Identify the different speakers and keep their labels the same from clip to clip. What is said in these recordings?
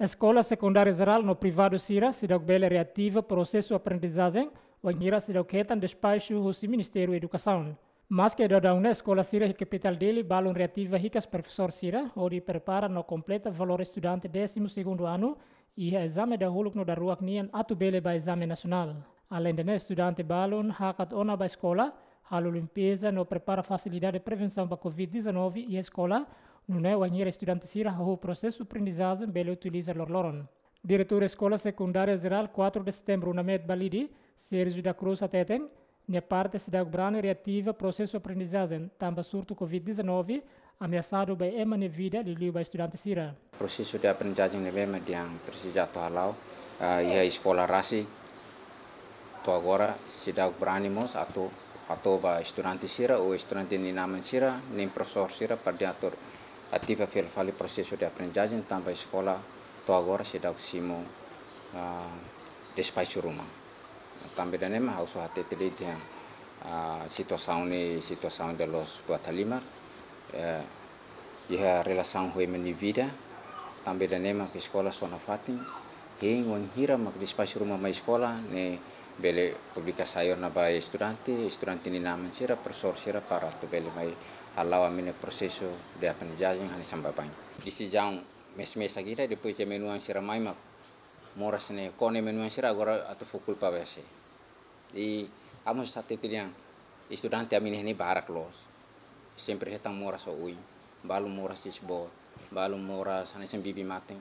Speaker 1: Escola Secundária Geral no privado Sira, Cidade Bela reativa processo de aprendizagem, Wangira Cidade Ketan despacho do Ministério da Educação. Mas que da uma escola Sira e capital dele, balão reativa ricas professor Sira, onde prepara no completa valor estudante 12º ano e é exame da huluk no da ruak nian atu bele ba exame nacional. Além de né, estudante balon hakat ona ba escola, halo limpeza no prepara facilidade de prevenção da Covid-19 e escola, Não é? O Anhira estudante Sira, o processo de aprendizagem, belo utiliza lor loron. Diretor Escola Secundária Geral, 4 de setembro, na Med Balidi, Sérgio da Cruz Teten, ne parte se da Ubrana reativa processo de aprendizagem, também surto Covid-19, ameaçado by Emma ne vida de liu by estudante Sira.
Speaker 2: Processo de aprendizagem ne bema yang a Lau, uh, ia escola rasi, to agora se da a mos a atau ba estudante Sira ou estudante ni naman Sira, nem professor Sira para diatur ativa fali processo sudah aprendizagem também escola estou agora se dá o simo ah, despacho rumah tambah da nema also hati tele dia situação ne situação de los Guatalima ia eh, e relação hui meni vida também da nema que escola sona fatin Hei ngwang hira mak despacho rumah mai sekolah ne beli publika sayur na bai studenti studenti ni naman sira persor sira para tu beli mai halawamin amine proseso dia apan jajing hani samba Di si jang mes mes agira de puja menuan sira mai mak moras ne kone menuan sira gora atau fukul pa bese i amus sate tiang studenti amine hani barak los sempre hetang moras o ui balu moras disbot balu moras hani sembibi bibi mateng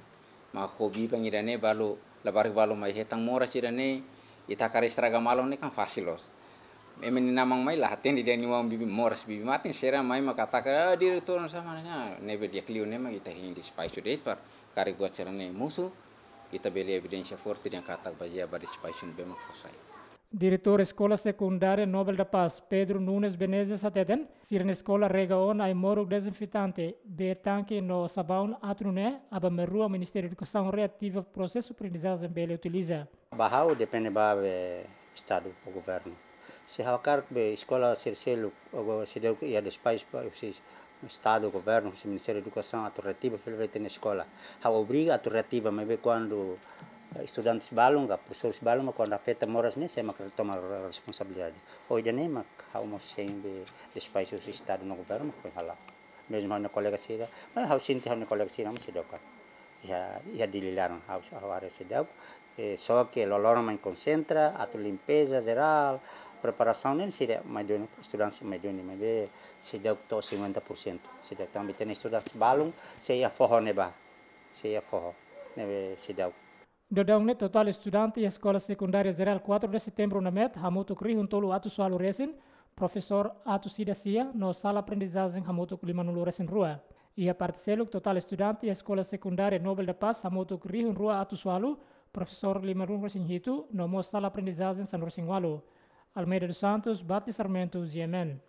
Speaker 2: ma hobi pangirane balu labarik balu mai hetang moras irane ita kare straga malam ini kan fasilos. los ni namang mai lah hatin dia ni wang bibi mors bibi matin sera mai makata kare ah, dia sama na ah, nebe dia kliu ne ma ita di spy to date par kare gua cerane musuh ita beli evidensia forte yang katak baja baris spy bema fosai
Speaker 1: Diretor Escola Secundária Nobel da Paz, Pedro Nunes Benezes Ateden, Sirne Escola Regaon Moro Desinfetante, Betanque no Sabão Atruné, Abamerua Ministério da Educação Reativa Processo Aprendizagem Bele Utiliza.
Speaker 3: Bahau depende do Estado, do governo. Se hawakar be escola se deu sideu ia despais para vocês Estado, governo, Ministério da Educação, a torretiva, pelo na escola. Há obriga a torretiva, mas quando estudantes balunga, professores balunga, quando afeta moras nem se toma a responsabilidade. Hoje nem mas há sempre espaço do Estado no governo com ela. Mesmo a colega sira, mas há sim que a colega sira não se deu cá. Já já dililaram a área se deu. Só que o aluno me concentra, a limpeza geral, preparação nem se deu, mas deu estudantes, mas deu mas bem se deu to 50%. Se deu também tem estudantes balung, se ia forro neba, se ia forro,
Speaker 1: nebe se deu. Dodong total estudanti escola secundaria zeral 4 de setembro na met hamutuk rihuntolu atu walu resin, profesor atu sidasia sia no sala aprendizagem hamutuk limanulu resin rua. Ia partseluk total estudanti escola secundaria Nobel da Paz hamutuk rihun rua atu walu, profesor limanulu resin hitu no mo sala aprendizagem san resin walu. Almeida dos Santos, Batis Sarmento, Yemen.